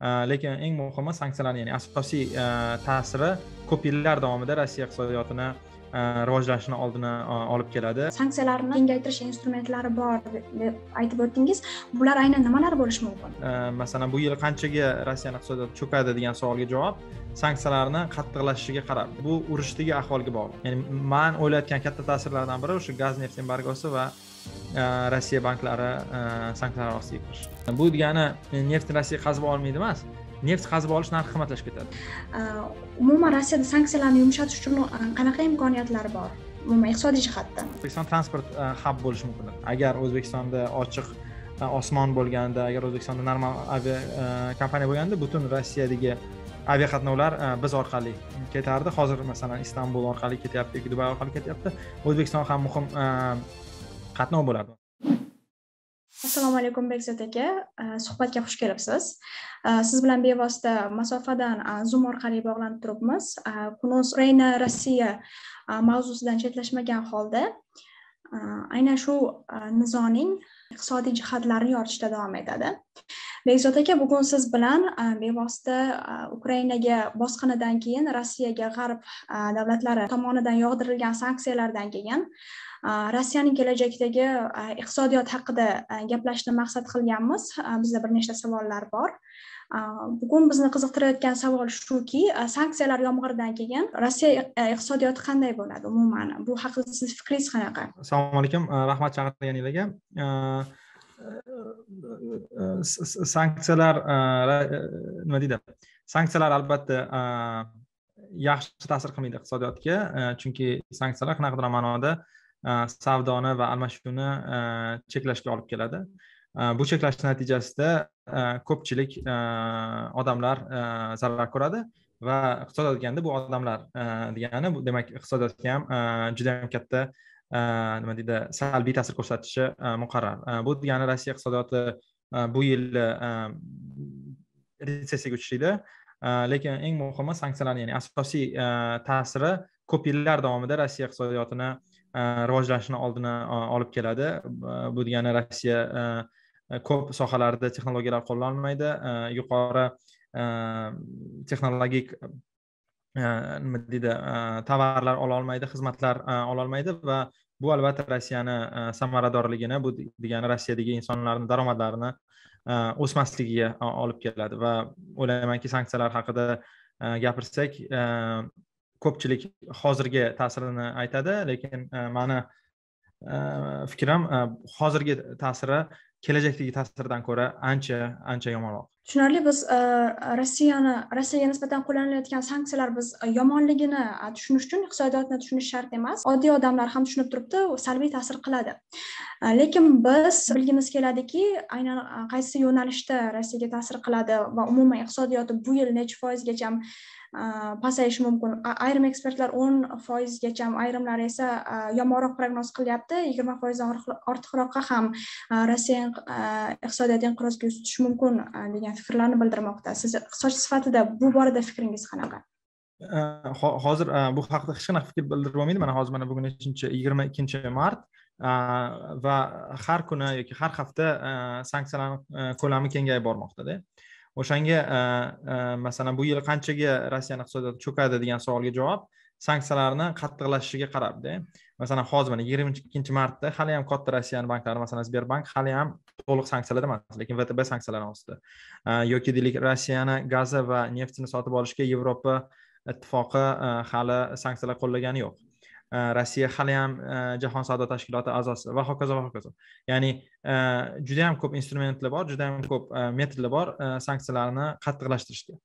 Э, lekin eng muhimi sanksiyalarni ya'ni asosiy э, ta'siri ko'p yillar davomida rossiya iqtisodiyotini э, rivojlanishini oldini e, olib keladi sanksiyalarni kengaytirish instrumentlari bor deb aytib o'tdingiz bular aynan nimalar bo'lishi mumkin masalan bu yil qanchaga rossiyani iqtisodiyoti cho'kadi degan savolga javob sanksiyalarni qattiqlashishiga qarab bu urushdagi ahvolga bog'liq ya'ni man o'ylayotgan katta ta'sirlardan biri o'sha gaz neft embargosi va rossiya banklari sanksiyalar ostiga kirish bu degani neft rossiya qazib olmaydi emas neft qazib olish narxi qimmatlashib ketadi umuman rossiyada sanksiyalarni yumshatish uchun qanaqa imkoniyatlar bor umuman iqtisodiy jihatdan o'zbekiston transport hab э, bo'lishi mumkin agar o'zbekistonda ochiq э, osmon bo'lganda agar o'zbekistonda normal avia kompaniya bo'lganda butun rossiyadagi aviaqatnovlar э, biz orqali ketardi hozir masalan istanbul orqali ketyapti yoki dubay orqali ketyapti o'zbekiston ham muhim qatnov bo'ladi assalomu alaykum bekzod aka suhbatga xush kelibsiz siz bilan bevosita masofadan zoom orqali bog'lanib turibmiz kunuz ukraina rossiya mavzusidan chetlashmagan holda aynan shu nizoning iqtisodiy jihatlarini yoritishda davom etadi Bekzod aka, bugun siz bilan e, bevosita e, Ukrainaga bosqinidan keyin Rossiyaga g'arb e, davlatlari tomonidan yog'dirilgan sanksiyalardan keyin rossiyaning kelajakdagi iqtisodiyot haqida gaplashishni maqsad qilganmiz bizda bir nechta savollar bor bugun bizni qiziqtirayotgan savol shuki sanksiyalar yomg'iridan keyin rossiya iqtisodiyoti qanday bo'ladi umuman bu haqida sizni fikringiz qanaqa assalomu alaykum rahmat chaqirganinglarga sanksiyalar э, э, э, nima deydi sanksiyalar albatta yaxshi ta'sir qilmaydi iqtisodiyotga chunki sanksiyalar qanaqadir ma'noda savdoni va almashuvni e, cheklashga olib keladi e, bu cheklash natijasida e, ko'pchilik odamlar zarar ko'radi va iqtisodiyot deganda bu odamlar degani bu demak iqtisodiyotga ham juda yam katta nima deydi salbiy ta'sir ko'rsatishi muqarrar bu degani rossiya iqtisodiyoti bu yil retsessiyaga uchraydi lekin eng muhimi sanksiyalarni ya'ni asosiy ta'siri ko'p yillar davomida rossiya iqtisodiyotini rivojlanishini oldini olib keladi bu degani rossiya ko'p sohalarda texnologiyalar qo'llanilmaydi yuqori texnologik Э, nima deydi э, tovarlar ololmaydi xizmatlar э, ololmaydi va bu albatta rossiyani samaradorligini bu degani rossiyadagi insonlarni daromadlarini o'smasligiga olib keladi va o'ylaymanki sanksiyalar haqida gapirsak ko'pchilik hozirgi ta'sirini aytadi lekin e, mani e, fikrim e, hozirgi ta'siri kelajakdagi ta'siridan ko'ra ancha ancha yomonroq tushunarli biz e, rossiyani rossiyaga nisbatan qo'llanilayotgan sanksiyalar biz e, yomonligini e, tushunish uchun iqtisodiyotni tushunish shart emas oddiy odamlar ham tushunib turibdi salbiy ta'sir qiladi lekin biz bilgimiz keladiki aynan qaysi yo'nalishda rossiyaga ta'sir qiladi va umuman iqtisodiyoti bu yil necha foizgacha Э, pasayishi mumkin ayrim ekspertlar o'n foizgacha ayrimlari esa e, yomonroq prognoz qilyapti yigirma foizdan ortiqroqqa ham e, rossiya e, iqtisodiyoti inqirozga yuz tutishi mumkin degan fikrlarni bildirmoqda siz iqtisodchi sifatida bu borada fikringiz qanaqa hozir bu haqida hech qanaqa fikr bildirib bo'lmaydi mana hozir mana bugun nechinchi yigirma ikkinchi mart va har kuni yoki har hafta sanksiyalarni ko'lami kengayib bormoqdada o'shanga e, e, masalan bu yil qanchaga rossiyani iqtisodiyoti cho'kadi degan savolga javob sanksiyalarni qattiqlashishiga qarabdi masalan hozir mana yigirma ikkinchi martda hali ham katta rossiyani banklari masalan sberbank hali ham to'liq sanksiyalarda emas lekin vtb sanksiyalari ostida e, yoki deylik rossiyani gazi va neftini sotib olishga yevropa ittifoqi hali sanksiyalar qo'llagani yo'q rossiya э, haliyam э, jahon savdo tashkiloti a'zosi va hokazo va hokazo ya'ni э, juda yam ko'p instrumentlar bor juda yam ko'p e, metodlar bor e, sanksiyalarni qattiqlashtirishga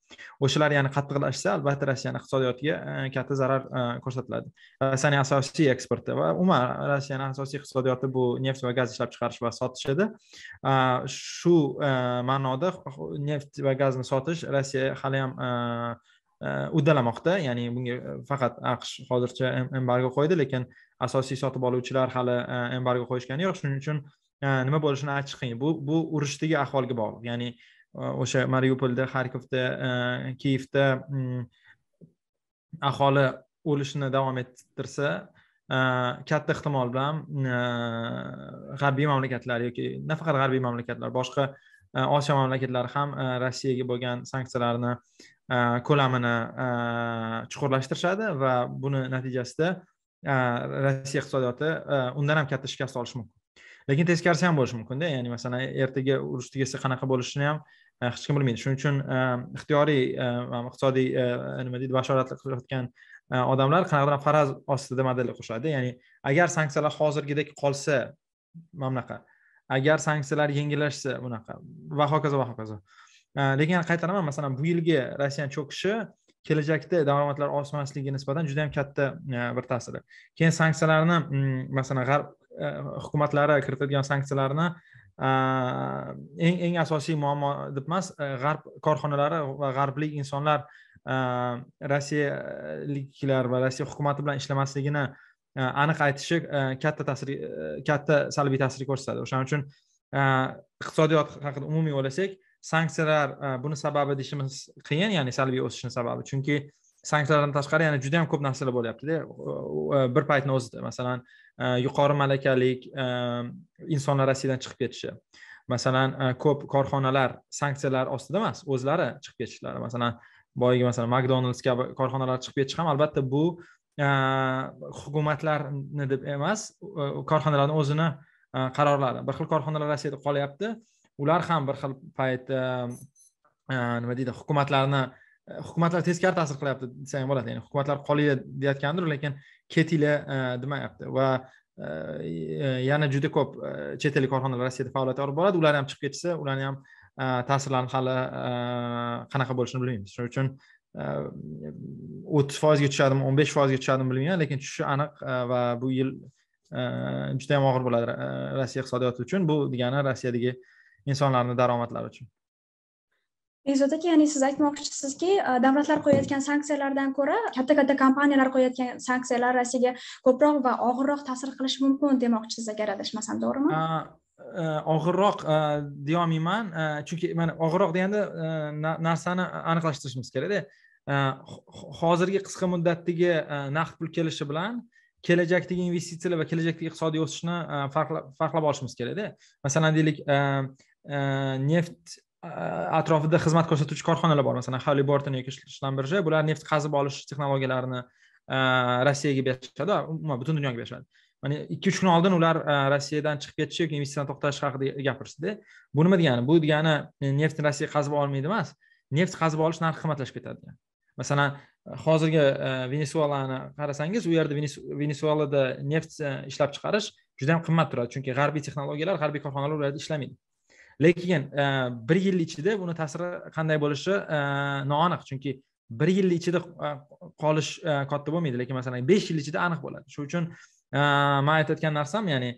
o'shalar ya'ni qattiqlashsa albatta rossiyani iqtisodiyotiga e, katta zarar ko'rsatiladi rossiyaning asosiy eksporti va umuman rossiyani asosiy iqtisodiyoti bu neft va gaz ishlab chiqarish va sotish edi shu ma'noda neft va gazni sotish rossiya haliyam Э, uddalamoqda ya'ni bunga e, faqat aqsh hozircha embargo qo'ydi lekin asosiy sotib oluvchilar hali e, embargo qo'yishgani yo'q shuning uchun e, nima bo'lishini aytish qiyin bu bu urushdagi ahvolga bog'liq ya'ni o'sha mariupolda xarkovda kiyevda mm, aholi o'lishni davom ettirsa katta ehtimol bilan g'arbiy mamlakatlar yoki nafaqat g'arbiy mamlakatlar boshqa osiyo mamlakatlari ham e, rossiyaga bo'lgan sanksiyalarni e, ko'lamini e, chuqurlashtirishadi va buni natijasida rossiya iqtisodiyoti undan ham katta shikast olishi mumkin lekin teskarisi ham bo'lishi mumkinda ya'ni masalan ertaga urush tugasa qanaqa bo'lishini ham hech kim bilmaydi shuning uchun ixtiyoriy iqtisodiy nima deydi bashoratlar qilayotgan odamlar qanaqadir faraz ostida modellar qo'shadi ya'ni agar sanksiyalar hozirgidek qolsa mana bunaqa agar sanksiyalar yengillashsa bunaqa va hokazo va hokazo lekin qaytaraman masalan bu yilgi rossiyani cho'kishi kelajakda daromadlar oshmasligiga nisbatan juda yam katta e, bir ta'siri keyin sanksiyalarni mm, masalan g'arb e, hukumatlari kiritadigan sanksiyalarni e, eng eng asosiy muammo deb emas g'arb korxonalari va g'arblik insonlar rossiyaliklar va rossiya hukumati bilan ishlamasligini Э, aniq aytishi э, katta ta'sir э, katta salbiy ta'sir ko'rsatadi o'shaning uchun iqtisodiyot haqida umumiy o'ylasak sanksiyalar e, buni sababi deyishimiz qiyin ya'ni salbiy o'sishni sababi chunki sanksiyalardan tashqari yana juda yam ko'p narsalar bo'lyaptida e, e, bir paytni o'zida masalan yuqori malakalik insonlar rossiyadan chiqib ketishi masalan ko'p korxonalar sanksiyalar ostida emas o'zlari chiqib ketishlari masalan boyagi masalan mcdonalds kabi korxonalar chiqib ketishi ham albatta bu Э, hukumatlarni deb emas korxonalarni o'zini e, qarorlari bir xil korxonalar rossiyada qolyapti ular ham bir xil payt e, e, nima deydi hukumatlarni hukumatlar teskari ta'sir qilyapti desa ham bo'ladi ya'ni hukumatlar qolinglar deyotgandir lekin ketinglar demayapti va yana juda ko'p chet ellik korxonalar rossiyada faoliyat olib boradi ular ham chiqib ketishsa ularni ham ta'sirlarini hali qanaqa bo'lishini bilmaymiz shuning uchun Ehm, o'ttiz foizga tushadimi o'n besh foizga tushadimi bilmayman lekin tushishi aniq e, va bu yil e, juda yam og'ir bo'ladi e, rossiya iqtisodiyoti uchun bu degani rossiyadagi insonlarni daromadlari uchun bezod aka ya'ni siz aytmoqchisizki davlatlar qo'yayotgan sanksiyalardan ko'ra katta katta kompaniyalar qo'yayotgan sanksiyalar rossiyaga ko'proq va og'irroq ta'sir qilishi mumkin demoqchisiz agar adashmasam to'g'rimi og'irroq deyolmayman chunki mana og'irroq deganda narsani aniqlashtirishimiz kerakda Э, hozirgi qisqa muddatdagi e, naqd pul kelishi bilan kelajakdagi investitsiyalar va kelajakdagi iqtisodiy o'sishni e, farqlab olishimiz kerakda masalan deylik e, neft atrofida xizmat ko'rsatuvchi korxonalar bor masalan Halliburton borton yoki shlamberja bular neft qazib olish texnologiyalarini rossiyaga berishadi umuman butun dunyoga berishadi mana ikki uch kun oldin ular rossiyadan chiqib ketish yoki investitsiyani to'xtatish haqida gapirishdi bu nima degani bu degani neftni rossiya qazib olmaydi emas neft qazib olish narxi qimmatlashib ketadi masalan hozirgi e, venesuelani qarasangiz u yerda venesuelada neft e, ishlab chiqarish juda yam qimmat turadi chunki g'arbiy texnologiyalar g'arbiy korxonalar u yerda ishlamaydi lekin e, bir yil ichida buni ta'siri qanday bo'lishi noaniq chunki bir yil ichida qolish katta bo'lmaydi lekin masalan besh yil ichida aniq bo'ladi shuning uchun man aytayotgan narsam ya'ni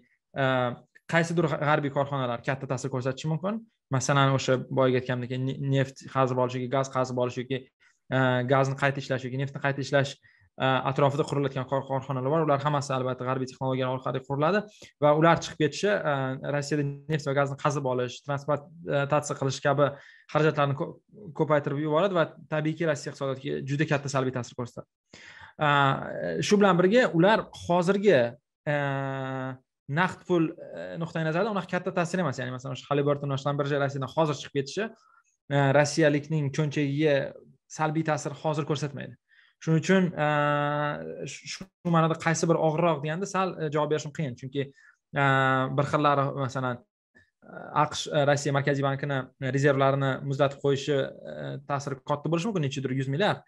qaysidir g'arbiy korxonalar katta ta'sir ko'rsatishi mumkin masalan o'sha boyagi aytganimdek neft qazib olish yoki gaz qazib olish yoki gazni qayta ishlash yoki neftni qayta ishlash э, atrofida qurilayotgan korxonalar bor ular hammasi albatta g'arbiy texnologiyalar orqali quriladi va ular chiqib ketishi e, rossiyada neft va gazni qazib olish transportatsiya e, qilish kabi xarajatlarni ko'paytirib yuboradi va tabiiyki rossiya iqtisodiyotiga juda katta salbiy ta'sir ko'rsatadi e, shu bilan birga ular hozirgi naqd pul nuqtai nazaridan unaqa katta ta'sir emas ya'ni masalan o'sha haliburton nashlan birja rossiyadan hozir chiqib ketishi rossiyalikning cho'nchagiga salbiy ta'sir hozir ko'rsatmaydi shuning uchun e, shu ma'noda qaysi biri og'irroq deganda sal e, javob berishim qiyin chunki e, bir xillari masalan aqsh rossiya markaziy bankini rezervlarini muzlatib qo'yishi ta'siri katta bo'lishi mumkin nechadir yuz milliard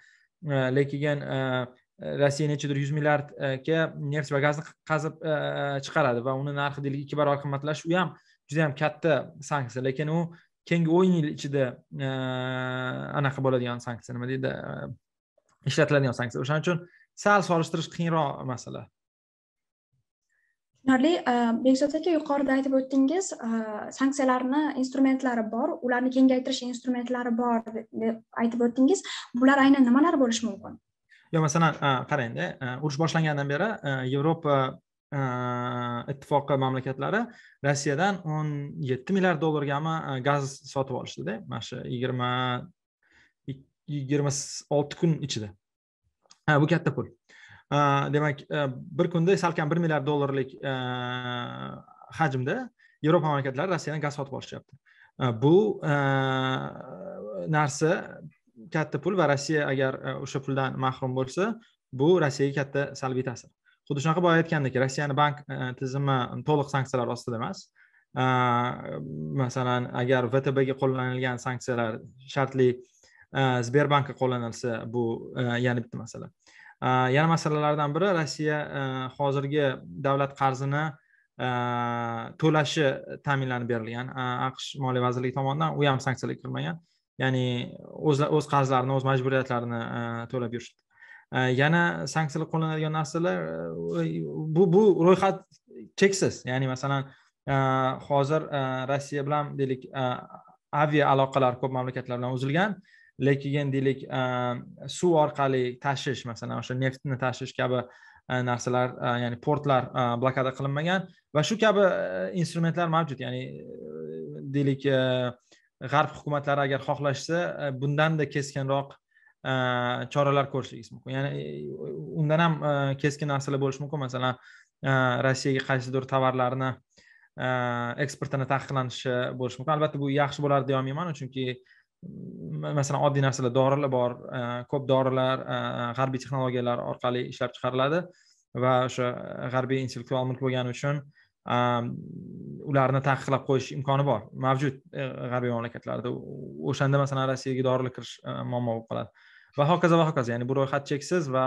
lekin rossiya nechadir yuz milliardga neft va gazni qazib chiqaradi va uni narxi deylik ikki barobar qimmatlashi u ham juda yam katta sanksiya lekin u keyingi o'n yil ichida anaqa bo'ladigan sanksiya nima deydi ishlatiladigan sanksiya o'shaning uchun sal solishtirish qiyinroq masala tushunarli bekzod aka yuqorida aytib o'tdingiz sanksiyalarni instrumentlari bor ularni kengaytirish instrumentlari bor deb aytib o'tdingiz bular aynan nimalar bo'lishi mumkin yo masalan qarangda urush boshlangandan beri yevropa Э, ittifoqi mamlakatlari rossiyadan o'n yetti milliard dollargami e, gaz sotib olishdida mana shu yigirma yigirma olti kun ichida bu katta pul e, demak e, bir kunda salkam bir milliard dollarlik hajmda yevropa mamlakatlari rossiyadan gaz sotib olishyapti bu narsa katta pul va rossiya agar o'sha puldan mahrum bo'lsa bu rossiyaga katta salbiy ta'sir xuddi shunaqa boya aytgandek rossiyani bank e, tizimi to'liq sanksiyalar ostida emas e, masalan agar vtbga qo'llanilgan sanksiyalar shartli e, sberbankka qo'llanilsa bu yana bitta masala yana masalalardan biri rossiya hozirgi davlat qarzini to'lashi ta'minlanib berilgan aqsh moliya vazirligi tomonidan u ham sanksiyaga kirmagan ya'ni o'z o'z qarzlarini o'z majburiyatlarini to'lab yurishdi Э, yana sanksiyalar qo'llanadigan narsalar э, bu bu ro'yxat cheksiz ya'ni masalan e, hozir e, rossiya bilan deylik e, avia aloqalar ko'p mamlakatlar bilan uzilgan lekin deylik suv orqali tashish masalan o'sha neftni tashish kabi narsalar ya'ni portlar blokada qilinmagan va shu kabi instrumentlar mavjud ya'ni deylik g'arb hukumatlari agar xohlashsa bundanda keskinroq choralar ko'rishligingiz mumkin ya'ni undan ham keskin narsalar bo'lishi mumkin masalan э, rossiyaga qaysidir tovarlarni э, eksportini taqiqlanishi bo'lishi mumkin albatta bu yaxshi bo'lardi deyolmayman chunki masalan oddiy narsalar dorilar bor e, ko'p dorilar e, g'arbiy texnologiyalar orqali ishlab chiqariladi va o'sha g'arbiy intellektual mulk bo'lgani uchun e, ularni taqiqlab qo'yish imkoni bor mavjud g'arbiy mamlakatlarda o'shanda masalan rossiyaga dorilar kirish muammo bo'lib qoladi va hokazo va hokazo ya'ni bu ro'yxat cheksiz va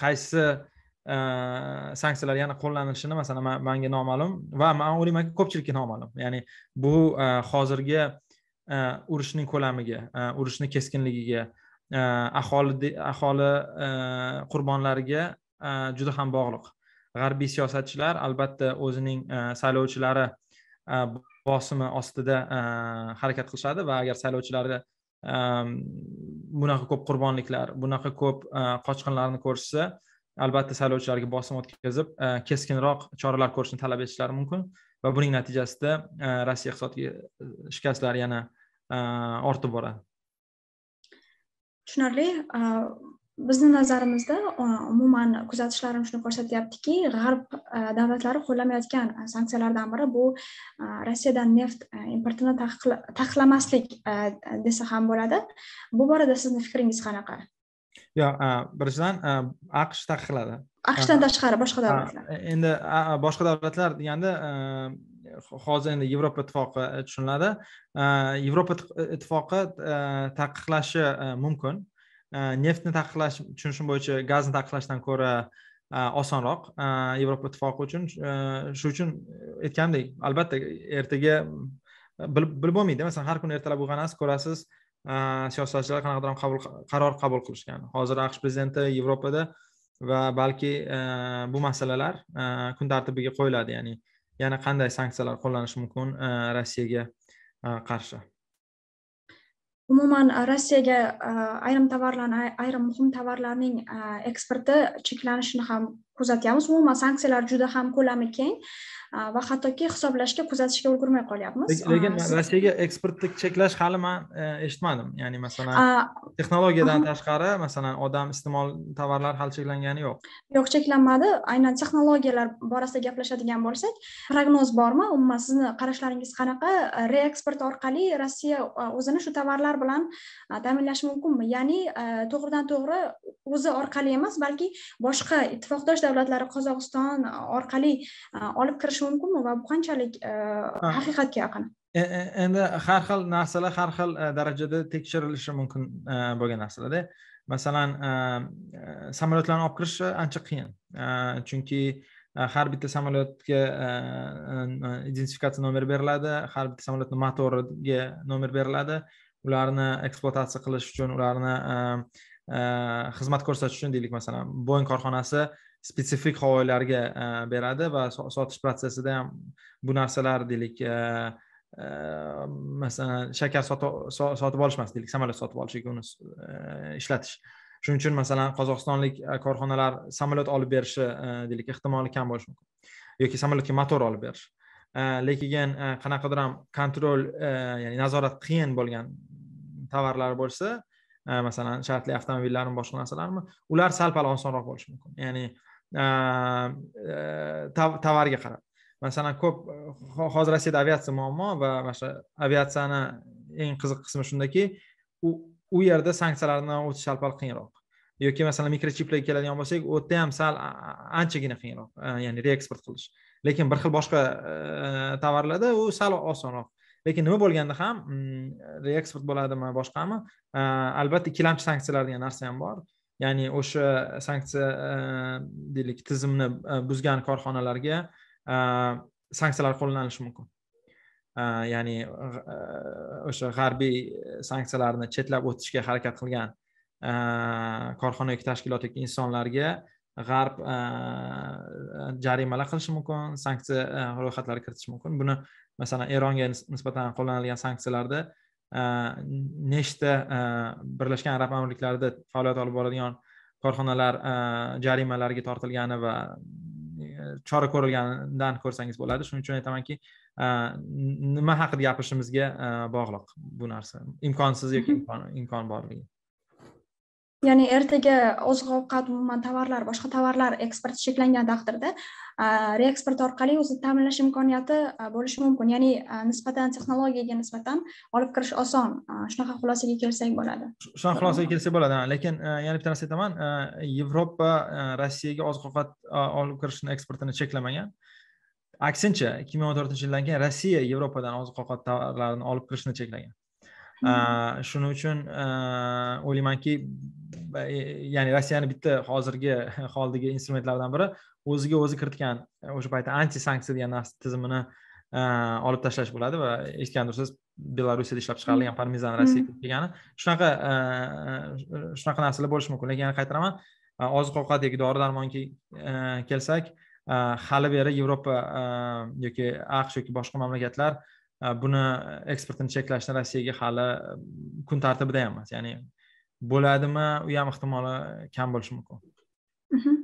qaysi e, sanksiyalar yana qo'llanilishini masalan manga noma'lum va man o'ylaymanki ko'pchilikka noma'lum ya'ni bu e, hozirgi e, urushning ko'lamiga urushni keskinligiga aholi aholi qurbonlariga juda ham bog'liq g'arbiy siyosatchilar albatta o'zining saylovchilari bosimi ostida harakat qilishadi va agar saylovchilari bunaqa ko'p qurbonliklar bunaqa ko'p qochqinlarni ko'rishsa albatta saylovchilarga bosim o'tkazib keskinroq choralar ko'rishni talab etishlari mumkin va buning natijasida rossiya iqtisodiy e, shikastlari yana ortib boradi tushunarli bizni nazarimizda umuman kuzatishlarim shuni ko'rsatyaptiki g'arb e, davlatlari qo'llamayotgan sanksiyalardan biri bu e, rossiyadan neft e, importini taqiqlamaslik desa ham bo'ladi bu borada sizni fikringiz qanaqa yo'q birinchidan aqsh taqiqladi aqshdan tashqari boshqa davlatlar endi boshqa davlatlar deganda hozir endi yevropa ittifoqi tushuniladi yevropa ittifoqi taqiqlashi mumkin neftni э, taqiqlash tushunishim bo'yicha gazni taqiqlashdan ko'ra э, osonroq э, yevropa ittifoqi uchun shu uchun aytgandek albatta ertaga mm, bilib bilib bo'lmaydi masalan har kuni ertalab uyg'onasiz ko'rasiz siyosatchilar qanaqadir qabul qaror qabul qilishgan hozir aqsh prezidenti yevropada va balki e, bu masalalar e, kun tartibiga qo'yiladi ya'ni yana qanday sanksiyalar qo'llanishi mumkin e, rossiyaga qarshi umuman e, rossiyaga e, ayrim tovarlarni ayrim muhim tovarlarning e, eksporti cheklanishini ham kuzatyapmiz umuman sanksiyalar juda ham ko'lami keng va hattoki hisoblashga kuzatishga ulgurmay qolyapmiz lekin rossiyaga eksportni cheklash hali man e, eshitmadim ya'ni masalan texnologiyadan tashqari masalan odam iste'mol tovarlar hali cheklangani yo'q yo'q cheklanmadi aynan texnologiyalar borasida gaplashadigan bo'lsak prognoz bormi umuman sizni qarashlaringiz qanaqa reeksport orqali rossiya o'zini shu tovarlar bilan ta'minlashi mumkinmi ya'ni to'g'ridan to'g'ri o'zi orqali emas balki boshqa ittifoqdosh davlatlari qozog'iston e, orqali e, olib kirishi mumkinmi va bu qanchalik e, haqiqatga yaqin endi har xil narsalar har xil darajada tekshirilishi mumkin bo'lgan narsalarda masalan samolyotlarni olib kirish ancha qiyin chunki har bitta samolyotga identifikatsiya nomeri beriladi har bitta samolyotni motoriga nomer beriladi ularni ekspluatatsiya qilish uchun ularni xizmat ko'rsatish uchun deylik masalan boing korxonasi spetsifik g'oyalarga e, beradi va sotish protsessida ham bu narsalar deylik e, e, masalan shakar sotib olish emas deylik samolyot sotib olish uni ishlatish shuning uchun masalan qozog'istonlik korxonalar samolyot olib berishi deylik ehtimoli kam bo'lishi mumkin yoki samolyotga motor olib berish lekin qanaqadir ham kontrol ya'ni nazorat qiyin bo'lgan tovarlar bo'lsa masalan shartli avtomobillarmi boshqa narsalarmi ular sal pal osonroq bo'lishi mumkin ya'ni tovarga qarab masalan ko'p hozir rossiyada aviatsiya muammo va mana shu aviatsiyani eng qiziq qismi shundaki u u yerda sanksiyalarni o'tish sal pal qiyinroq yoki masalan mikrochiplarga keladigan bo'lsak u yerda ham sal anchagina qiyinroq ya'ni reeksport qilish lekin bir xil boshqa tovarlarda u sal osonroq lekin nima bo'lganda ham reeksport bo'ladimi boshqami albatta э, ikkilamchi sanksiyalar degan narsa ham bor ya'ni o'sha sanksiya deylik tizimni buzgan korxonalarga sanksiyalar qo'llanilishi mumkin ya'ni o'sha g'arbiy sanksiyalarni chetlab o'tishga harakat qilgan korxona yoki tashkilot yoki insonlarga g'arb jarimalar qilishi mumkin sanksiya ro'yxatlari kiritishi mumkin buni masalan eronga nisbatan qo'llanilgan sanksiyalarda nechta э, э, birlashgan arab amirliklarida faoliyat olib boradigan korxonalar э, jarimalarga tortilgani va e, chora ko'rilganidan ko'rsangiz bo'ladi shuning uchun aytamanki e, nima haqida gapirishimizga e, bog'liq bu narsa imkonsiz yoki mhm. imkon borligi ya'ni ertaga oziq ovqat umuman tovarlar boshqa tovarlar eksporti cheklangan taqdirda reeksport orqali o'zini ta'minlash imkoniyati bo'lishi mumkin ya'ni nisbatan texnologiyaga nisbatan olib kirish oson shunaqa xulosaga kelsak bo'ladi shunaqa xulosaga kelsak bo'ladi lekin yana bitta narsa aytaman yevropa rossiyaga oziq ovqat olib kirishni eksportini cheklamagan aksincha ikki ming o'n to'rtinchi yildan keyin rossiya yevropadan oziq ovqat tovarlarini olib kirishni cheklagan shuning uchun o'ylaymanki ya'ni rossiyani bitta hozirgi holdagi instrumentlaridan biri o'ziga o'zi kiritgan o'sha paytda anti sanksiya degan narsa tizimini olib tashlash bo'ladi va eshitgandirsiz belarusiyada ishlab chiqarilgan parmezan rossiyaga kelgani shunaqa shunaqa narsalar bo'lishi mumkin lekin yana qaytaraman oziq ovqat yoki dori darmonga kelsak hali beri yevropa yoki aqsh yoki boshqa mamlakatlar buni eksportini cheklashni rossiyaga hali e, kun tartibida ham emas ya'ni bo'ladimi u ham ehtimoli kam bo'lishi mumkin mhm.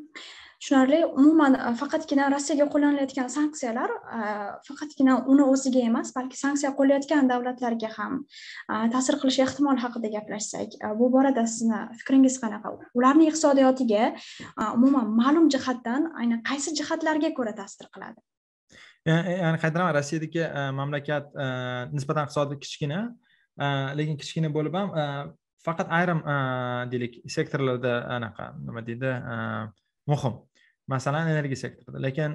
tushunarli umuman e, faqatgina rossiyaga qo'llanilayotgan sanksiyalar e, faqatgina uni o'ziga emas balki sanksiya qo'llayotgan davlatlarga ham ta'sir qilishi ehtimoli haqida gaplashsak bu borada sizni fikringiz qanaqa ularni iqtisodiyotiga umuman ma'lum jihatdan aynan qaysi jihatlarga ko'ra ta'sir qiladi ya'ni e, qaytaraman rossiyadagi e, mamlakat e, nisbatan iqtisodi kichkina lekin kichkina bo'lib ham faqat ayrim deylik sektorlarda anaqa nima deydi muhim masalan energiya sektorida lekin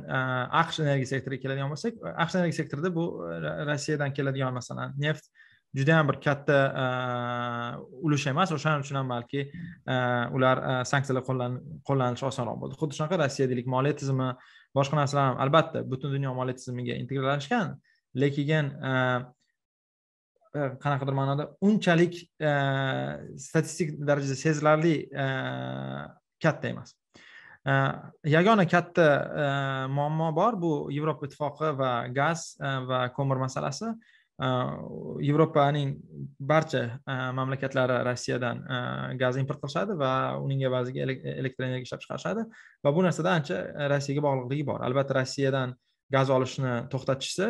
aqsh energiya sektoriga keladigan bo'lsak aqsh energiya sektorida bu rossiyadan keladigan masalan neft juda yam bir katta ulush emas o'shaning uchun ham balki ular sanksiyalar qo'llanishi osonroq bo'ldi xuddi shunaqa rossiyadagi moliya tizimi boshqa narsalar ham albatta butun dunyo moliya tizimiga integrallashgan lekin qanaqadir ma'noda unchalik statistik darajada sezilarli katta emas yagona katta muammo bor bu yevropa ittifoqi va gaz va ko'mir masalasi yevropaning barcha mamlakatlari rossiyadan gaz import qilishadi va uning evaziga elektr energiya ishlab chiqarishadi va bu narsada ancha rossiyaga bog'liqligi bor albatta rossiyadan gaz olishni to'xtatishsa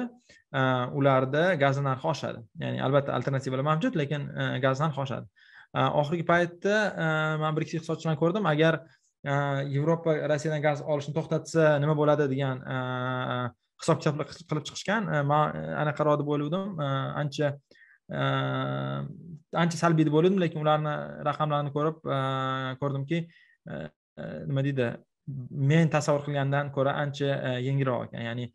ularda gaz narxi oshadi ya'ni albatta alternativalar mavjud lekin gaz narxi oshadi oxirgi paytda man bir ikki iqtisodchilarni ko'rdim agar yevropa rossiyadan gaz olishni to'xtatsa nima bo'ladi degan hisob kitoblar qilib chiqishgan e, man e, anaqaroq deb o'ylavdim e, ancha ancha salbiy deb o'yladim lekin ularni raqamlarini ko'rib ko'rdimki nima deydi men tasavvur qilgandan ko'ra ancha yengilroq ekan ya'ni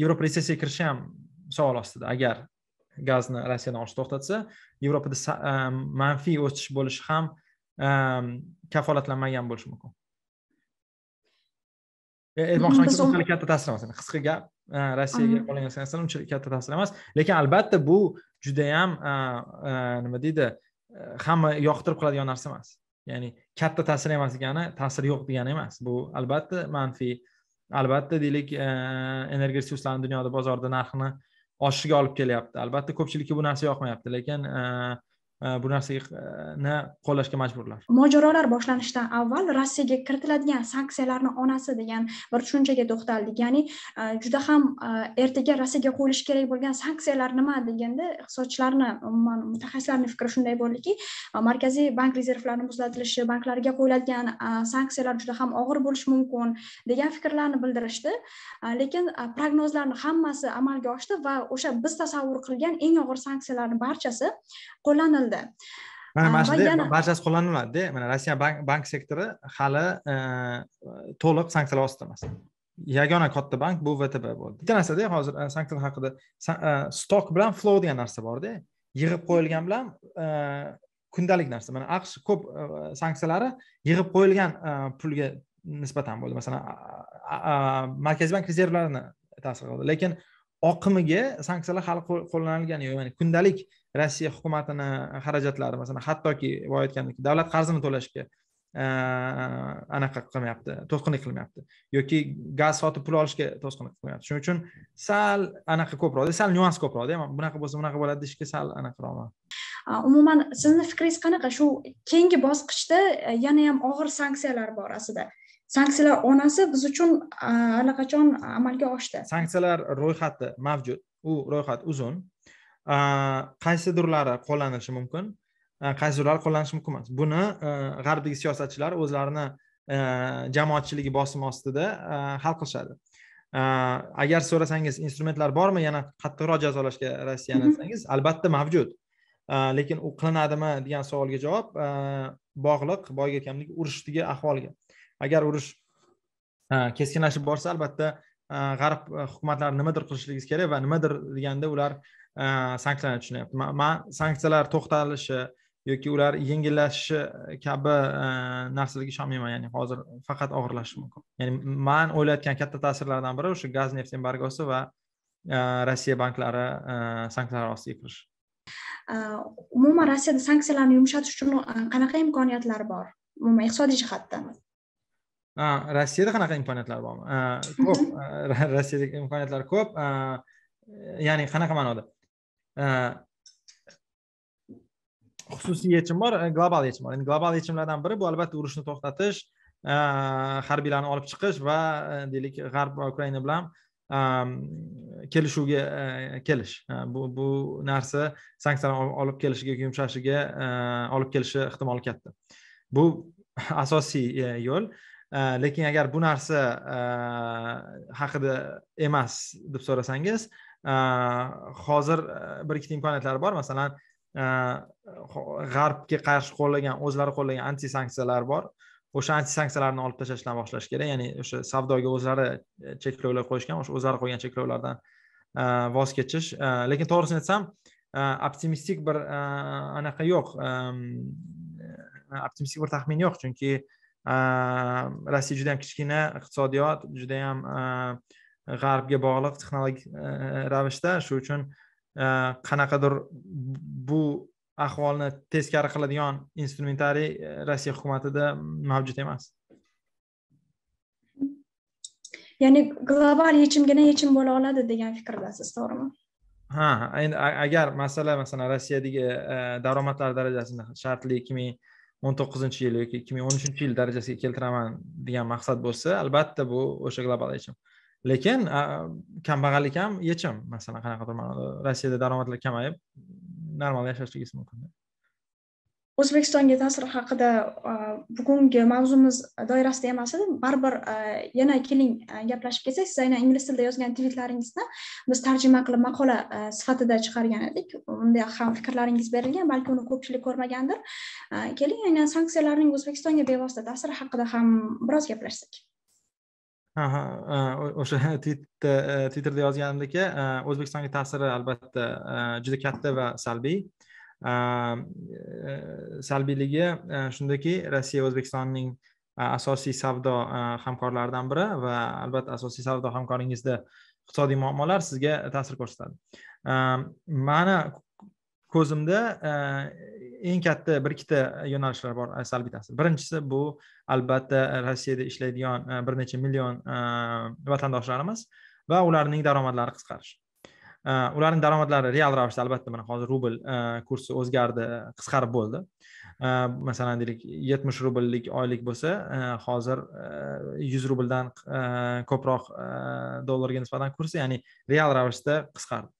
yevropa resessiyaga kirishi ham savol ostida agar gazni rossiyadan olish to'xtatsa yevropada manfiy o'sish bo'lishi ham kafolatlanmagan bo'lishi mumkin ehtimol shunchalik katta ta'sir emas qisqa gap rossiyaga qolgan sanksiyalar unchalik katta ta'sir emas lekin albatta bu judayam nima deydi e, hamma yoqtirib qoladigan narsa emas ya'ni katta ta'sir emas degani ta'siri yo'q degani emas bu albatta manfiy albatta deylik e, energiya resurslarini dunyoda bozorda narxini oshishiga olib kelyapti albatta ko'pchilikka bu narsa yoqmayapti lekin uh, Э, bu narsani qo'llashga majburlar mojarolar boshlanishidan avval rossiyaga kiritiladigan sanksiyalarni onasi degan bir tushunchaga to'xtaldik ya'ni e, juda ham e, ertaga rossiyaga qo'yilishi kerak bo'lgan sanksiyalar nima deganda iqtisodchilarni umuman mutaxassislarni fikri shunday bo'ldiki e, markaziy bank rezervlarini muzlatilishi banklarga qo'yiladigan sanksiyalar juda ham og'ir bo'lishi mumkin degan fikrlarni bildirishdi lekin prognozlarni hammasi amalga oshdi va o'sha biz tasavvur qilgan eng og'ir sanksiyalarni barchasi qo'llanildi qilindi mana mana shunday barchasi qo'llanilmadida mana rossiya bank sektori hali e, to'liq sanksiyalar ostida emas yagona katta bank bu vtb bo'ldi bitta narsada hozir e, sanksiyalar haqida e, stok bilan flow degan narsa borda yig'ib qo'yilgan bilan kundalik narsa mana aqsh ko'p sanksiyalari yig'ib qo'yilgan pulga nisbatan bo'ldi masalan markaziy bank rezervlarini ta'sir qildi lekin oqimiga sanksiyalar hali qo'llanilgani yo'q ya'ni kundalik rossiya hukumatini xarajatlari masalan hattoki boya aytgandek davlat qarzini to'lashga anaqa qilmayapti to'sqinlik qilmayapti yoki gaz sotib pul olishga to'sqinlik qilmayapti shuning uchun sal anaqa ko'proqda sal nyuans ko'proqda bunaqa bo'lsa bunaqa bo'ladi deyishga sal anaqaroqman umuman sizni fikringiz qanaqa shu keyingi bosqichda e, yana ham og'ir sanksiyalar borasida sanksiyalar onasi biz uchun allaqachon amalga oshdi sanksiyalar ro'yxati mavjud u ro'yxat uzun Э, qaysidirlari qo'llanishi mumkin э, qaysidirlari qo'llanishi mumkin emas buni э, g'arbdagi siyosatchilar o'zlarini jamoatchiligi bosim ostida hal qilishadi agar so'rasangiz instrumentlar bormi yana qattiqroq jazolashga mhm. rossiyani desangiz albatta mavjud lekin u qilinadimi degan savolga javob bog'liq boyagi aytganimdek urushdagi ahvolga agar urush keskinlashib borsa albatta Э, g'arb э, hukumatlari nimadir qilishligi kerak va nimadir deganda ular э, sanksiyalarni tushunyapti man sanksiyalar to'xtalishi yoki ular yengillashishi kabi narsalarga ishonmayman ya'ni hozir faqat og'irlashishi mumkin ya'ni man o'ylayotgan katta ta'sirlardan biri o'sha gaz neft embargosi va rossiya banklari sanksiyalar ostiga kirish umuman rossiyada sanksiyalarni yumshatish uchun qanaqa imkoniyatlar bor umuman iqtisodiy jihatdan rossiyada qanaqa imkoniyatlar bormi ko'p rossiyada imkoniyatlar ko'p ya'ni qanaqa ma'noda xususiy yechim bor э, global yechim bor endi global yechimlardan biri bu albatta urushni to'xtatish harbiylarni olib chiqish va э, deylik g'arb va ukraina bilan kelishuvga э, kelish bu bu narsa sanksiyalar olib kelishiga yumshashiga olib kelishi ehtimoli katta bu asosiy e, yo'l lekin agar bu narsa haqida emas deb so'rasangiz hozir bir ikkita imkoniyatlar bor masalan g'arbga qarshi qo'llagan o'zlari qo'llagan anti sanksiyalar bor o'sha anti sanksiyalarni olib tashlashdan boshlash kerak ya'ni o'sha savdoga o'zlari cheklovlar qo'yishgan o'sha o'zlari qo'ygan cheklovlardan voz kechish lekin to'g'risini aytsam optimistik bir anaqa yo'q optimistik bir taxmin yo'q chunki uh, Ehm, rossiya juda yam kichkina iqtisodiyot juda yam ehm, g'arbga bog'liq texnologik ehm, ravishda shu uchun qanaqadir bu ahvolni teskari qiladigan instrumentariy rossiya hukumatida mavjud emas ya'ni global yechimgina yechim bo'la oladi degan fikrdasiz to'g'rimi ha endi agar masala masalan rossiyadagi daromadlar darajasini shartli ikki ming o'n to'qqizinchi yil yoki ikki ming o'n uchinchi yil darajasiga keltiraman degan maqsad bo'lsa albatta bu o'sha global yechim lekin kambag'allik ham yechim masalan qanaqadir ma'noda rossiyada daromadlar kamayib normal yashashligingiz mumkin o'zbekistonga ta'siri haqida bugungi mavzumiz doirasida emas edi baribir yana keling gaplashib kelsak siz aynan ingliz tilida yozgan tvitlaringizni biz tarjima qilib maqola sifatida chiqargan edik unda ham fikrlaringiz berilgan balki uni ko'pchilik ko'rmagandir keling aynan sanksiyalarning o'zbekistonga bevosita ta'siri haqida ham biroz gaplashsak aha o'sha twitterda yozganimdek o'zbekistonga ta'siri albatta juda katta va salbiy E, salbiyligi e, shundaki rossiya o'zbekistonning e, asosiy savdo hamkorlaridan biri va albatta asosiy savdo hamkoringizda iqtisodiy muammolar sizga ta'sir ko'rsatadi mani ko'zimda eng katta bir ikkita yo'nalishlar bor salbiy ta'sir birinchisi bu albatta rossiyada ishlaydigan bir necha million vatandoshlarimiz va ularning daromadlari qisqarishi Э, ularning daromadlari real ravishda albatta mana hozir rubl э, kursi o'zgardi qisqarib bo'ldi э, masalan deylik yetmish rubllik oylik bo'lsa hozir yuz rubldan ko'proq dollarga nisbatan kursi ya'ni real ravishda qisqardi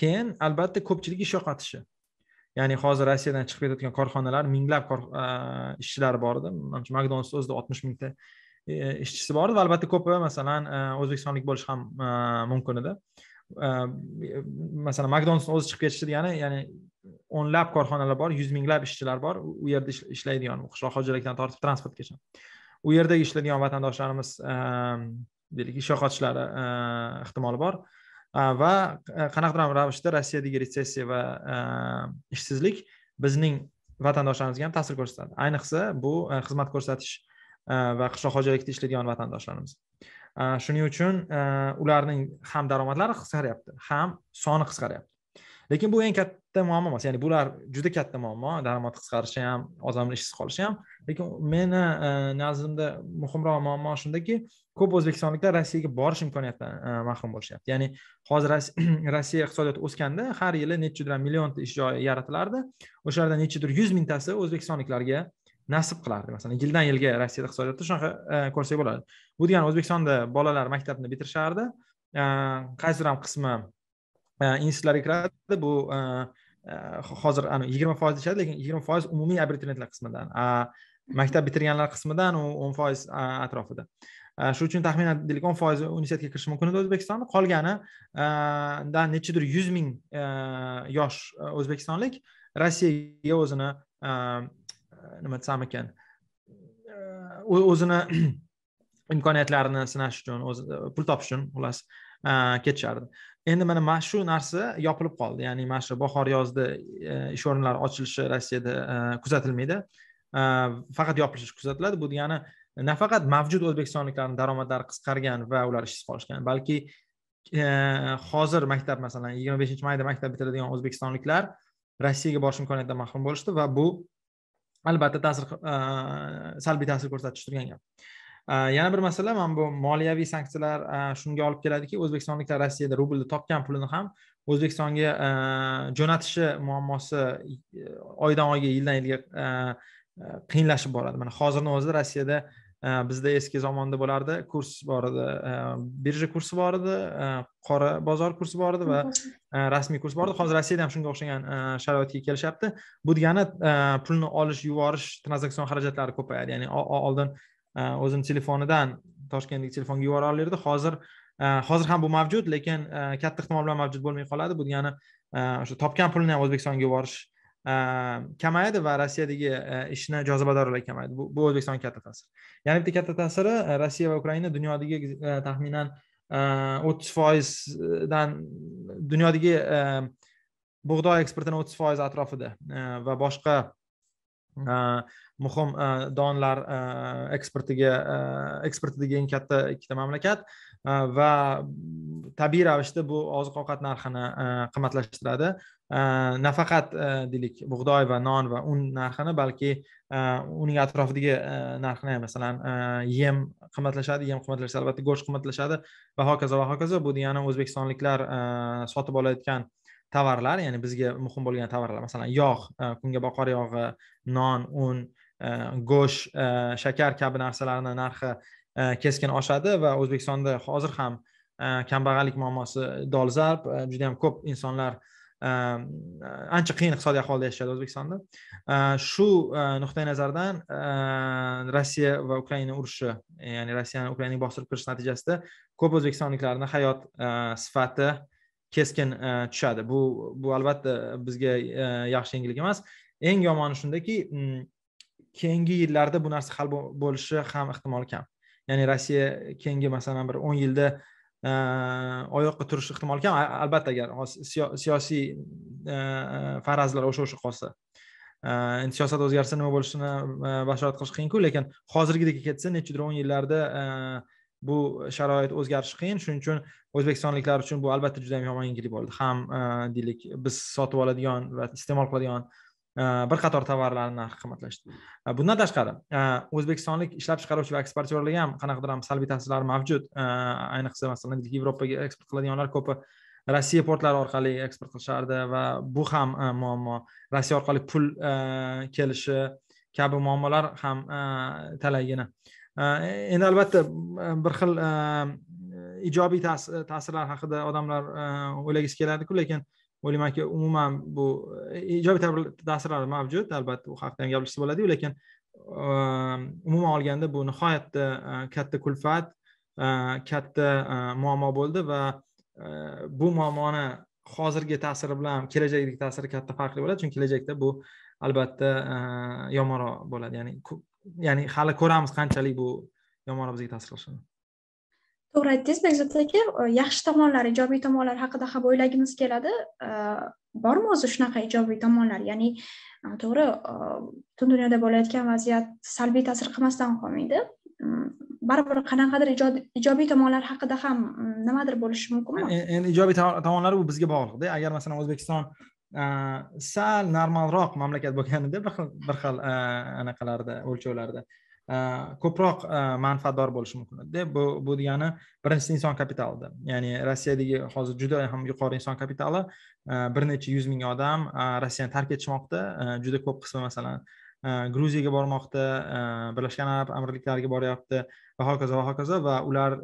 keyin albatta ko'pchilik ish yo'qotishi ya'ni hozir rossiyadan chiqib ketayotgan korxonalar minglab e, ishchilar bor edi manimcha makdonalds o'zida oltmish mingta e, ishchisi bor edi va albatta ko'pi masalan e, o'zbekistonlik bo'lishi ham mumkin edi masalan makdonaldsni э, o'zi chiqib ketishdi degani ya'ni o'nlab korxonalar bor yuz minglab ishchilar bor u yerda ishlaydigan qishloq xo'jalikdan tortib transportgacha u yerda ishlaydigan vatandoshlarimiz deylik ish yo'qotishlari ehtimoli bor va e, qanaqadir ravishda rossiyadagi retsessiya va ishsizlik bizning vatandoshlarimizga ham ta'sir ko'rsatadi ayniqsa bu e, xizmat ko'rsatish va qishloq xo'jalikda ishlaydigan vatandoshlarimiz shuning uchun e, ularning ham daromadlari qisqaryapti ham soni qisqaryapti lekin bu eng katta muammo emas ya'ni bular juda katta muammo daromad qisqarishi ham odamlar ishsiz qolishi ham lekin meni e, nazarimda muhimroq muammo shundaki ko'p o'zbekistonliklar rossiyaga borish imkoniyatidan e, mahrum bo'lishyapti ya'ni hozir rossiya iqtisodiyoti o'sganda har yili nechidir millionta ish joyi yaratilardi o'shalardan nechidir yuz mingtasi o'zbekistonliklarga nasib qilardi masalan yildan yilga rossiya iqtisodiyotida shunaqa e, ko'rsak bo'ladi bu degani o'zbekistonda bolalar maktabni bitirishardi e, qaysidir ham qismi e, institutlarga kiradi bu hozir yigirma foiz deyishadi lekin yigirma foiz umumiy abituriyentlar qismidan maktab bitirganlar qismidan u o'n foiz atrofida shuning uchun taxminan deylik o'n foizi universitetga kirishi mumkin edi o'zbekistonda qolganidan nechadir yuz ming yosh o'zbekistonlik rossiyaga o'zini Э, nima desam ekan o'zini imkoniyatlarini sinash uchun o'zi pul topish uchun xullas ketishardi endi mana mana shu narsa yopilib qoldi ya'ni mana shu bahor yozda e, ish o'rinlari ochilishi rossiyada e, kuzatilmaydi faqat yopilishi kuzatiladi bu degani nafaqat mavjud o'zbekistonliklarni daromadlari qisqargan va ular ishsiz qolishgan balki e, hozir maktab masalan yigirma beshinchi mayda maktab bitiradigan o'zbekistonliklar rossiyaga borish imkoniyatidan mahrum bo'lishdi va bu albatta ta'sir salbiy ta'sir ko'rsatishi turgan gap yana bir masala mana bu moliyaviy sanksiyalar shunga olib keladiki o'zbekistonliklar rossiyada rublda topgan pulini ham o'zbekistonga jo'natishi muammosi oydan oyga yildan yilga qiyinlashib boradi mana hozirni o'zida rossiyada bizda eski zamonda bo'lardi kurs bor edi birja kursi bor edi qora bozor kursi bor edi va e, rasmiy kurs bor edi hozir rossiyada ham shunga o'xshagan e, sharoitga kelishyapti bu degani e, pulni olish yuborish tranzaksion xarajatlari ko'payadi ya'ni oldin o'zini telefonidan toshkentdagi telefonga yubora olardi hozir hozir ham bu mavjud lekin katta ehtimol bilan mavjud bo'lmay qoladi bu degani o'sha topgan pulni ham o'zbekistonga yuborish kamayadi va rossiyadagi ishni jozibadorlik kamayadi bu, o'zbekistonga katta ta'sir yana bitta katta ta'siri rossiya va ukraina dunyodagi taxminan o'ttiz foizdan dunyodagi bug'doy eksportini o'ttiz foiz atrofida va boshqa muhim donlar eksportiga eksportidagi eng katta ikkita mamlakat va tabiiy ravishda bu oziq ovqat narxini qimmatlashtiradi nafaqat deylik bug'doy va non va un narxini balki uning atrofidagi narxini ham masalan yem qimmatlashadi yem qimmatlashadi albatta go'sht qimmatlashadi va hokazo va hokazo bu degani o'zbekistonliklar sotib olayotgan tovarlar ya'ni bizga muhim bo'lgan tovarlar masalan yog' kunga yog'i non un go'sht shakar kabi narsalarni narxi keskin oshadi va o'zbekistonda hozir ham э, kambag'allik muammosi dolzarb э, juda yam ko'p insonlar uh, ancha qiyin iqtisodiy ahvolda yashashadi o'zbekistonda shu nuqtai nazardan rossiya va ukraina urushi ya'ni rossiyani ukrainaga bostirib kirish natijasida ko'p o'zbekistonliklarni hayot sifati keskin tushadi bu bu albatta bizga yaxshi yangilik emas eng yomoni shundaki keyingi yillarda bu narsa hal bo'lishi ham ehtimoli kam ya'ni rossiya keyingi masalan bir o'n yilda oyoqqa turish ehtimoli kam albatta agar siyosiy farazlar o'sha o'sha qolsa endi siyosat o'zgarsa nima bo'lishini bashorat qilish qiyinku lekin hozirgidek ketsa nechidir o'n yillarda bu sharoit o'zgarishi qiyin shuning uchun o'zbekistonliklar uchun bu albatta juda yomon yangilik bo'ldi ham deylik biz sotib oladigan va iste'mol qiladigan Э, bir qator tovarlarni narxi qimmatlashdi э, bundan tashqari э, o'zbekistonlik ishlab chiqaruvchi va eksportyorlarga ham qanaqadir ham salbiy ta'sirlari mavjud ayniqsa masalan yevropaga eksport qiladiganlar ko'pi rossiya portlari orqali eksport qilishardi va bu ham e, muammo rossiya orqali pul e, kelishi kabi muammolar ham e, talaygina endi albatta bir xil ijobiy ta'sirlar haqida odamlar o'ylagisi keladiku lekin o'ylaymanki umuman bu e, ijobiy ta'sirlari mavjud albatta u haqida ham gaplashsa bo'ladiyu lekin um, umuman olganda bu nihoyatda e, katta kulfat e, katta muammo bo'ldi va bu muammoni hozirgi ta'siri bilan kelajakdagi ta'siri katta farqli bo'ladi chunki kelajakda bu albatta yomonroq bo'ladi ya'ni ya'ni hali ko'ramiz qanchalik bu yomonroq bizga ta'sir qilishini to'g'ri aytdingiz bekzod aka e, yaxshi tomonlari ijobiy tomonlari haqida ham o'ylagimiz keladi e, bormi o'zi shunaqa ijobiy tomonlar ya'ni e, to'g'ri butun dunyoda bo'layotgan vaziyat salbiy ta'sir qilmasdan qolmaydi mm, baribir qanaqadir ijobiy tomonlar haqida ham mm, nimadir bo'lishi mumkinmi endi ijobiy tomonlari bu bizga bog'liqda agar masalan o'zbekiston sal normalroq mamlakat bo'lganida bir xil bir xil anaqalarda o'lchovlarda Э, ko'proq э, manfaatdor bo'lishi mumkin deb bu bu degani birinchisi inson kapitalida ya'ni rossiyadagi hozir juda ham yuqori inson kapitali e, bir necha yuz ming odam e, rossiyani tark etishmoqda e, juda ko'p qismi masalan gruziyaga bormoqda birlashgan arab amirliklariga boryapti va hokazo va hokazo va ular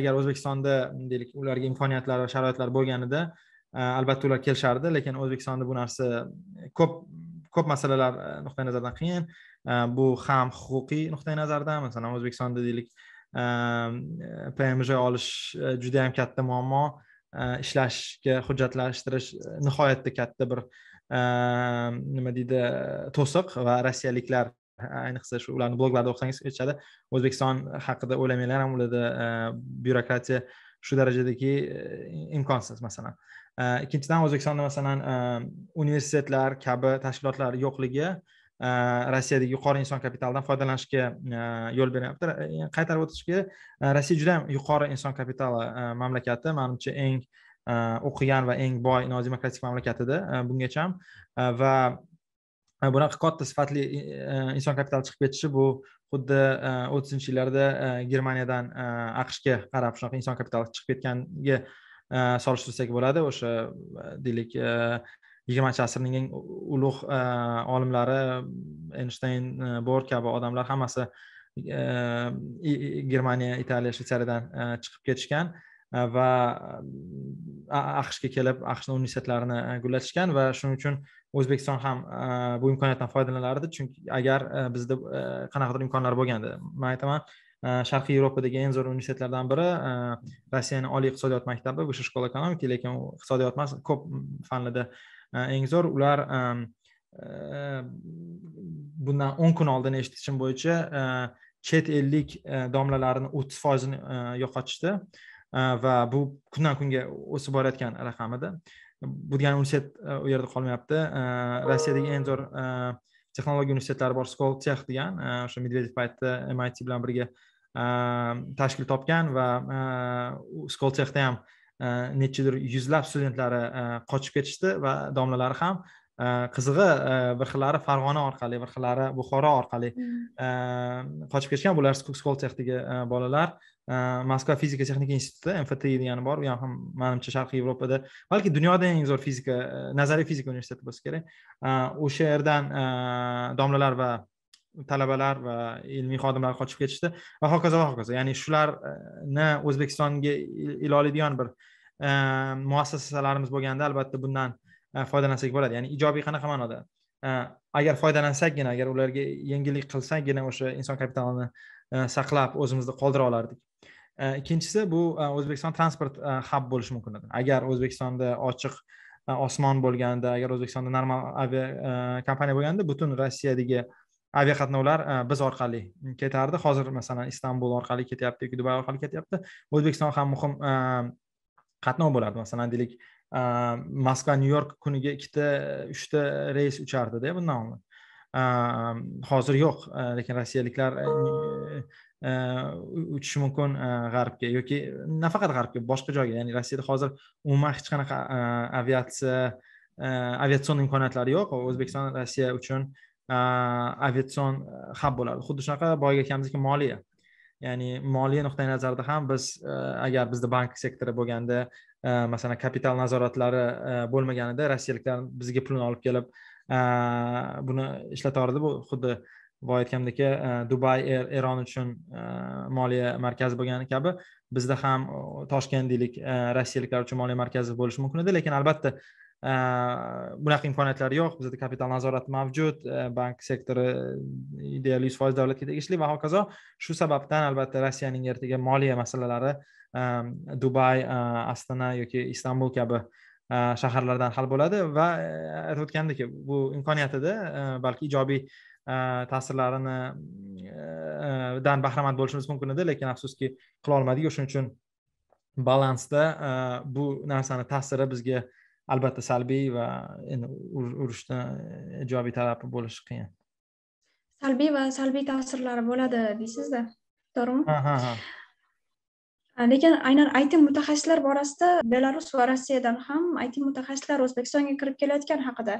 agar o'zbekistonda deylik ularga imkoniyatlar va sharoitlar bo'lganida albatta ular kelishardi lekin o'zbekistonda bu narsa ko'p ko'p masalalar e, nuqtai nazardan qiyin e, bu ham huquqiy nuqtai nazardan masalan o'zbekistonda deylik e, pmj olish juda yam katta muammo ishlashga hujjatlashtirish nihoyatda katta bir nima deydi to'siq va rossiyaliklar ayniqsa shu ularni bloglarida o'qisangiz aytishadi o'zbekiston haqida o'ylamanglar ham ularda byurokratiya shu darajadaki imkonsiz masalan ikkinchidan o'zbekistonda masalan e, universitetlar kabi tashkilotlar yo'qligi e, rossiyadagi yuqori inson kapitalidan foydalanishga e, yo'l beryapti qaytarib o'tishga rossiya juda yam yuqori inson kapitali mamlakati manimcha eng o'qigan va eng boy nodemokratik mamlakat edi bungacha va bunaqa katta sifatli inson kapitali chiqib ketishi bu xuddi o'ttizinchi yillarda germaniyadan aqshga qarab shunaqa inson kapitali chiqib ketganga solishtirsak э, bo'ladi o'sha э, deylik э, yigirmanchi asrning eng ulug' olimlari mm, enshtayn e, bor kabi odamlar hammasi e, germaniya italiya shvetsariyadan e, chiqib ketishgan va mm, aqshga kelib aqshni universitetlarini gullatishgan va shuning uchun o'zbekiston ham bu imkoniyatdan foydalanardi chunki agar bizda qanaqadir imkonlar bo'lganda man aytaman sharqiy э, yevropadagi eng zo'r universitetlardan biri э, rossiyani oliy iqtisodiyot maktabi высшая школа экономики lekin u iqtisodiyot emas ko'p fanlarda e, eng zo'r ular e, e, bundan o'n kun oldin eshitishim bo'yicha chet ellik domlalarini o'ttiz foizini yo'qotishdi va bu kundan kunga o'sib borayotgan raqam edi degani universitet u yerda qolmayapti rossiyadagi eng zo'r texnologiya universitetlari bor skoltech degan o'sha medvedev paytida mit bilan birga tashkil topgan va skoltexda ham nechadir yuzlab studentlari qochib ketishdi va domlalari ham qizig'i bir xillari farg'ona orqali bir xillari buxoro orqali mm. qochib ketishgan bular skoltexdagi bolalar moskva fizika texnika instituti mft degani bor u ham ham manimcha sharqiy yevropada balki dunyoda eng zo'r fizika nazariy fizika universiteti bo'lsa kerak o'sha yerdan domlalar va talabalar va ilmiy xodimlar qochib ketishdi va hokazo va hokazo ya'ni shularni o'zbekistonga iloladigan bir e, muassasalarimiz bo'lganda albatta bundan e, foydalansak bo'ladi ya'ni ijobiy qanaqa ma'noda e, agar foydalansakgina agar ularga yengillik qilsakgina o'sha inson kapitalini saqlab o'zimizda qoldira olardik ikkinchisi bu o'zbekiston transport hab bo'lishi mumkin edi agar o'zbekistonda ochiq osmon bo'lganda agar o'zbekistonda normal avia kompaniya bo'lganda butun rossiyadagi aviaqatnovlar e, biz orqali ketardi hozir masalan istanbul orqali ketyapti yoki dubay orqali ketyapti o'zbekiston ham muhim e, qatnov bo'lardi masalan deylik e, moskva nyu york kuniga ikkita uchta reys uchardida bundan oldin hozir yo'q lekin rossiyaliklar uchishi mumkin g'arbga yoki nafaqat g'arbga boshqa joyga ya'ni rossiyada hozir umuman hech qanaqa aviatsiya aviatsion imkoniyatlari yo'q o'zbekiston rossiya uchun aviatsion hab э, bo'ladi xuddi shunaqa boyagi aytganimizdek moliya ya'ni moliya nuqtai nazaridan ham biz э, agar bizda bank sektori bo'lganda э, masalan kapital nazoratlari bo'lmaganida rossiyaliklar bizga pulni olib kelib buni ishlatardi bu xuddi boya aytgandek e, dubay eron uchun e, moliya markazi bo'lgani kabi bizda ham deylik e, rossiyaliklar uchun moliya markazi bo'lishi mumkin edi lekin albatta Э, bunaqa imkoniyatlar yo'q bizada kapital nazorati mavjud э, bank sektori э, deyarli yuz foiz davlatga tegishli va hokazo shu sababdan albatta rossiyaning ertaga moliya masalalari dubay astana yoki istanbul kabi shaharlardan hal bo'ladi va e, aytib o'tgandek bu imkoniyatida e, balki ijobiy e, ta'sirlarini dan bahramand bo'lishimiz mumkin edi lekin afsuski qilolmadik o'shaning uchun balansda bu narsani ta'siri bizga albatta salbiy va endi urushni e, ijobiy tarafi bo'lishi qiyin salbiy va salbiy ta'sirlari bo'ladi deysizda to'g'rimi lekin aynan it mutaxassislar borasida belarus va rossiyadan ham it mutaxassislar o'zbekistonga kirib kelayotgani haqida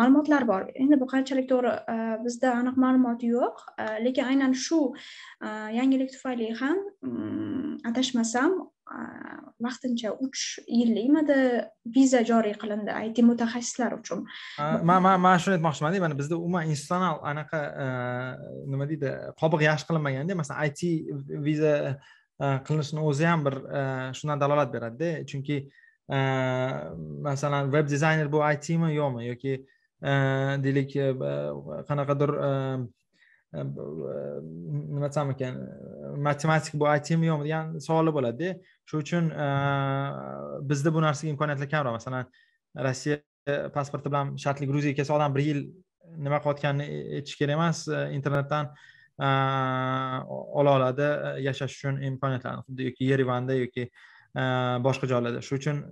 ma'lumotlar bor endi bu qanchalik to'g'ri e, bizda aniq ma'lumot yo'q e, lekin aynan shu yangilik tufayli ham mm, adashmasam vaqtincha uch yillikmidi viza joriy qilindi it mutaxassislar uchun man man man shuni aytmoqchimanda mana bizda umuman institutsional anaqa e, nima deydi qobiq yaxshi qilinmaganda masalan it viza e, qilinishini o'zi ham bir e, shundan dalolat beradida chunki masalan veb dizayner bu itmi yo'qmi yoki deylik qanaqadir nima desam ekan matematik bu aytimi yo'qmi degan savoli bo'ladida shuning uchun bizda bu narsaga imkoniyatlar kamroq masalan rossiya pasporti bilan shartli gruziyaga kelsa odam bir yil nima qilayotganini aytish kerak emas internetdan ola oladi yashash uchun imkoniyatlarni xuddi yoki yerevanda yoki boshqa joylarda shuning uchun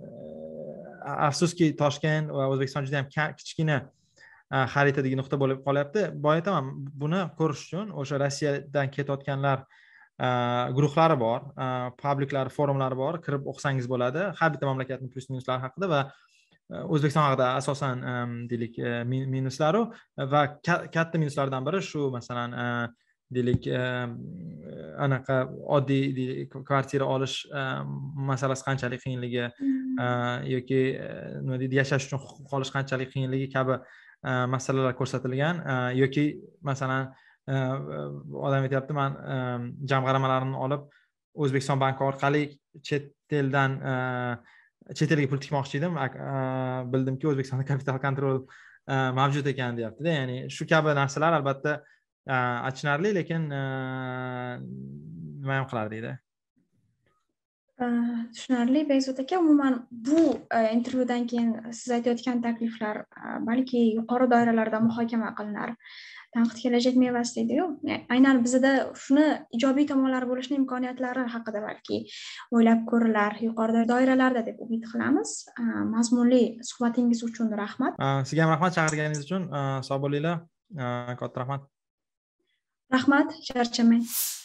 afsuski toshkent va o'zbekiston juda yam kichkina xaritadagi nuqta bo'lib qolyapti boya aytaman buni ko'rish uchun o'sha rossiyadan ketayotganlar guruhlari bor publiklar forumlari bor kirib o'qisangiz bo'ladi har bitta mamlakatni plyus minuslari haqida va e, o'zbekiston haqida asosan deylik e, minuslaru va katta minuslardan biri shu masalan e, deylik anaqa oddiy kvartira olish masalasi qanchalik qiyinligi mm-hmm. yoki nima deydi yashash uchun huquq olish qanchalik qiyinligi kabi masalalar ko'rsatilgan yoki masalan e, e, odam aytyapti man e, jamg'armalarimni olib o'zbekiston banki orqali chet eldan chet elga pul tikmoqchi edim bildimki o'zbekistonda kapital kontrol mavjud ekan deyaptida ya'ni shu kabi narsalar albatta achinarli lekin nima ham qilardik tushunarli bezod aka umuman bu e, intervyudan keyin siz aytayotgan takliflar e, balki yuqori doiralarda muhokama qilinar tanqid kelajak mevasi deydiyu e, aynan bizda shuni ijobiy tomonlari bo'lishini imkoniyatlari haqida balki o'ylab ko'rilar yuqori doiralarda deb umid qilamiz mazmunli suhbatingiz uchun rahmat sizga ham rahmat chaqirganingiz uchun sog' bo'linglar katta rahmat rahmat charchamang